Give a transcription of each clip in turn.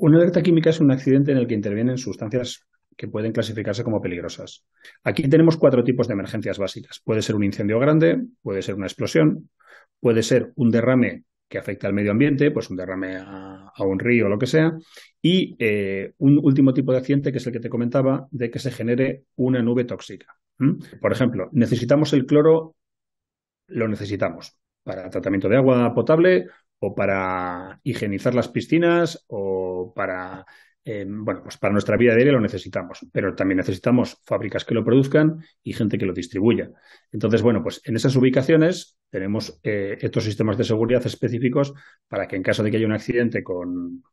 Una alerta química es un accidente en el que intervienen sustancias que pueden clasificarse como peligrosas. Aquí tenemos cuatro tipos de emergencias básicas. Puede ser un incendio grande, puede ser una explosión, puede ser un derrame que afecta al medio ambiente, pues un derrame a, un río o lo que sea, y eh, un último tipo de accidente que es el que te comentaba, de que se genere una nube tóxica. Por ejemplo, necesitamos el cloro, lo necesitamos para tratamiento de agua potable o para higienizar las piscinas o para, eh, bueno, pues para nuestra vida diaria lo necesitamos, pero también necesitamos fábricas que lo produzcan y gente que lo distribuya. Entonces, bueno, pues en esas ubicaciones tenemos eh, estos sistemas de seguridad específicos para que en caso de que haya un accidente con,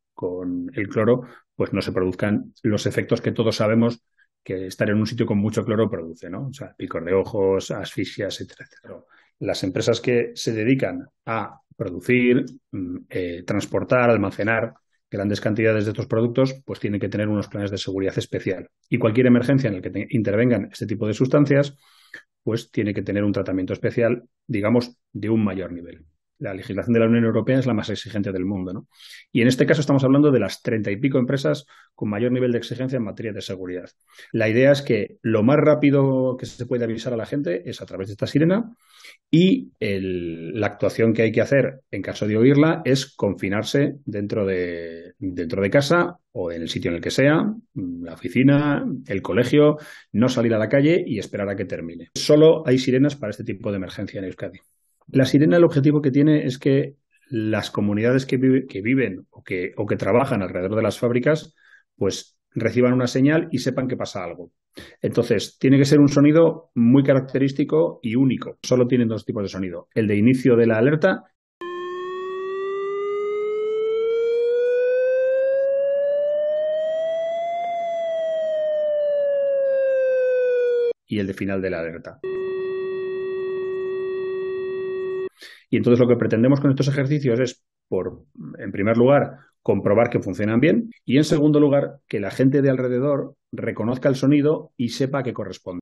el cloro, pues no se produzcan los efectos que todos sabemos que estar en un sitio con mucho cloro produce, ¿no? O sea, picos de ojos, asfixias, etcétera, etcétera. Las empresas que se dedican a producir, mm, eh, transportar, almacenar grandes cantidades de estos productos, pues tienen que tener unos planes de seguridad especial. Y cualquier emergencia en la que intervengan este tipo de sustancias, pues tiene que tener un tratamiento especial, digamos, de un mayor nivel la legislación de la Unión Europea es la más exigente del mundo. Y en este caso estamos hablando de las treinta y pico empresas con mayor nivel de exigencia en materia de seguridad. La idea es que lo más rápido que se puede avisar a la gente es a través de esta sirena y la actuación que hay que hacer en caso de oírla es confinarse dentro de, dentro de casa o en el sitio en el que sea, la oficina, el colegio, no salir a la calle y esperar a que termine. Solo hay sirenas para este tipo de emergencia en Euskadi. La sirena, el objetivo que tiene es que las comunidades que, viven o que, o que trabajan alrededor de las fábricas, pues reciban una señal y sepan que pasa algo. Entonces, tiene que ser un sonido muy característico y único. Solo tienen dos tipos de sonido, el de inicio de la alerta y el de final de la alerta. Y entonces lo que pretendemos con estos ejercicios es, por, en primer lugar, comprobar que funcionan bien y, en segundo lugar, que la gente de alrededor reconozca el sonido y sepa que corresponde.